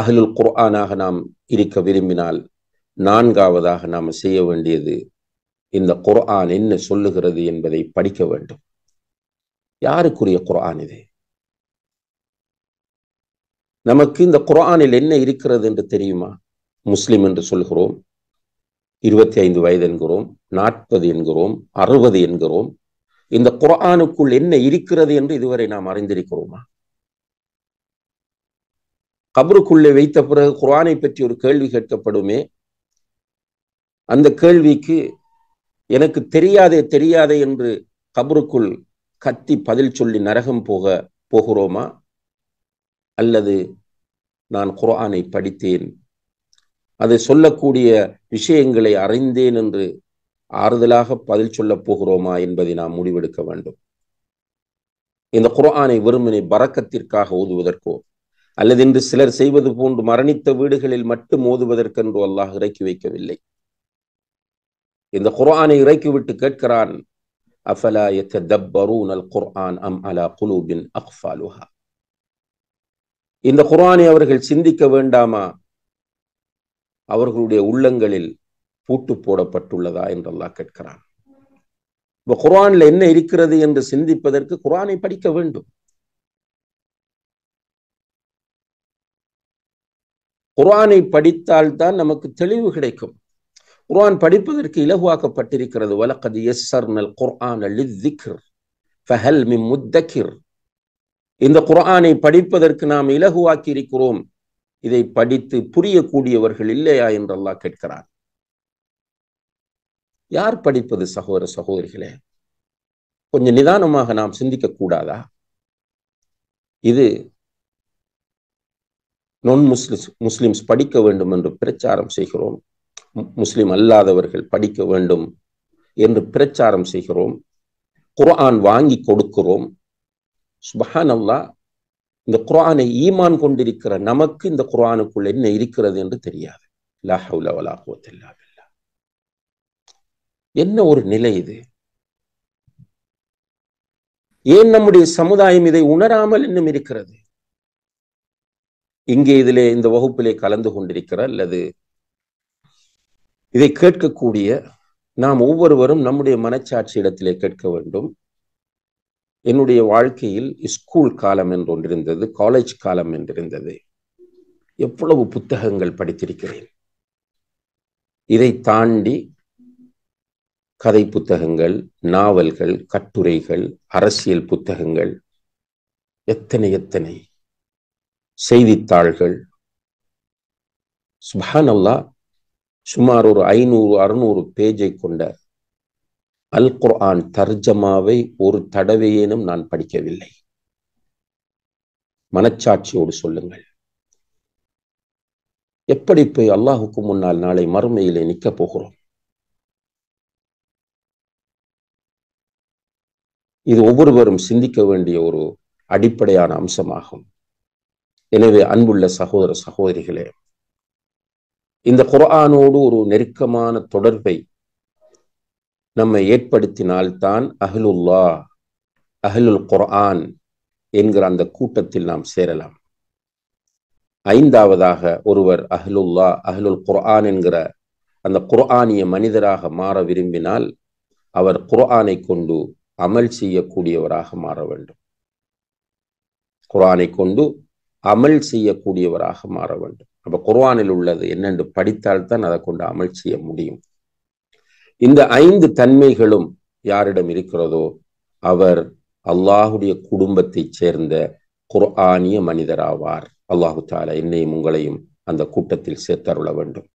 அகலுல் குர்ஆனாக நாம் இருக்க விரும்பினால் நான்காவதாக நாம் செய்ய வேண்டியது இந்த குர்ஆன் என்ன சொல்லுகிறது என்பதை படிக்க வேண்டும் யாருக்குரிய குர்ஆன் இது நமக்கு இந்த குர்ஆனில் என்ன இருக்கிறது என்று தெரியுமா முஸ்லிம் என்று சொல்கிறோம் இருபத்தி ஐந்து வயது என்கிறோம் நாற்பது என்கிறோம் அறுபது என்கிறோம் இந்த குர்ஆனுக்குள் என்ன இருக்கிறது என்று இதுவரை நாம் அறிந்திருக்கிறோமா கபருக்குள்ளே வைத்த பிறகு குரானை பற்றி ஒரு கேள்வி கேட்கப்படுமே அந்த கேள்விக்கு எனக்கு தெரியாதே தெரியாதே என்று கபருக்குள் கத்தி பதில் சொல்லி நரகம் போக போகிறோமா அல்லது நான் குரானை படித்தேன் அதை சொல்லக்கூடிய விஷயங்களை அறிந்தேன் என்று ஆறுதலாக பதில் சொல்லப் போகிறோமா என்பதை நாம் முடிவெடுக்க வேண்டும் இந்த குரானை வெறுமனை பறக்கத்திற்காக ஓதுவதற்கோ அல்லது இன்று சிலர் செய்வது போன்று மரணித்த வீடுகளில் மட்டும் ஓதுவதற்கென்று அல்லாஹ் இறக்கி வைக்கவில்லை இந்த குர்ஆனை இறக்கிவிட்டு கேட்கிறான் அஃபலா எத்தூன் அல் குர்ஆன் அம் அலா குலூபின் இந்த குர்ஆனை அவர்கள் சிந்திக்க வேண்டாமா அவர்களுடைய உள்ளங்களில் பூட்டு போடப்பட்டுள்ளதா என்று அல்லாஹ் கேட்கிறான் இப்ப குர்ஆனில் என்ன இருக்கிறது என்று சிந்திப்பதற்கு குர்ஆனை படிக்க வேண்டும் குரானை படித்தால்தான் நமக்கு தெளிவு கிடைக்கும் குரான் படிப்பதற்கு இலகுவாக்கப்பட்டிருக்கிறது வலக்கது எஸ் நல் குர்ஆன் இந்த குரானை படிப்பதற்கு நாம் இலகுவாக்கி இருக்கிறோம் இதை படித்து புரியக்கூடியவர்கள் இல்லையா என்றெல்லாம் கேட்கிறார் யார் படிப்பது சகோதர சகோதரிகளே கொஞ்சம் நிதானமாக நாம் சிந்திக்க கூடாதா இது நான் முஸ்லிம்ஸ் முஸ்லிம்ஸ் படிக்க வேண்டும் என்று பிரச்சாரம் செய்கிறோம் முஸ்லிம் அல்லாதவர்கள் படிக்க வேண்டும் என்று பிரச்சாரம் செய்கிறோம் குர்ஆன் வாங்கி கொடுக்கிறோம் சுபஹான் அல்லா இந்த குரானை ஈமான் கொண்டிருக்கிற நமக்கு இந்த குர்ஆனுக்குள் என்ன இருக்கிறது என்று தெரியாது என்ன ஒரு நிலை இது ஏன் நம்முடைய சமுதாயம் இதை உணராமல் இன்னும் இருக்கிறது இங்கே இதிலே இந்த வகுப்பிலே கலந்து கொண்டிருக்கிறார் அல்லது இதை கேட்கக்கூடிய நாம் ஒவ்வொருவரும் நம்முடைய மனச்சாட்சி இடத்திலே கேட்க வேண்டும் என்னுடைய வாழ்க்கையில் ஸ்கூல் காலம் என்று ஒன்றிருந்தது காலேஜ் காலம் என்றிருந்தது எவ்வளவு புத்தகங்கள் படித்திருக்கிறேன் இதை தாண்டி கதை புத்தகங்கள் நாவல்கள் கட்டுரைகள் அரசியல் புத்தகங்கள் எத்தனை எத்தனை செய்தித்தாள்கள் சுபானல்லா சுமார் ஒரு ஐநூறு அறுநூறு பேஜை கொண்ட அல் குர்ஆன் தர்ஜமாவை ஒரு தடவையேனும் நான் படிக்கவில்லை மனச்சாட்சியோடு சொல்லுங்கள் எப்படி போய் அல்லாஹுக்கு முன்னால் நாளை மறுமையிலே நிற்கப் போகிறோம் இது ஒவ்வொருவரும் சிந்திக்க வேண்டிய ஒரு அடிப்படையான அம்சமாகும் எனவே அன்புள்ள சகோதர சகோதரிகளே இந்த குரானோடு ஒரு நெருக்கமான தொடர்பை நம்மை ஏற்படுத்தினால்தான் அஹ்லுல்லா அஹ்லுல் குர்ஆன் என்கிற அந்த கூட்டத்தில் நாம் சேரலாம் ஐந்தாவதாக ஒருவர் அஹ்லுல்லா அஹ்லுல் குர்ஆன் என்கிற அந்த குர்ஆனிய மனிதராக மாற விரும்பினால் அவர் குர்ஆனை கொண்டு அமல் செய்யக்கூடியவராக மாற வேண்டும் குர்ஆனை கொண்டு அமல் செய்யக்கூடியவராக மாற வேண்டும் அப்ப குர்வானில் உள்ளது என்னென்று படித்தால்தான் அதை கொண்டு அமல் செய்ய முடியும் இந்த ஐந்து தன்மைகளும் யாரிடம் இருக்கிறதோ அவர் அல்லாஹுடைய குடும்பத்தைச் சேர்ந்த குர்ஆனிய மனிதராவார் அல்லாஹு தாலா என்னையும் உங்களையும் அந்த கூட்டத்தில் சேர்த்தருள வேண்டும்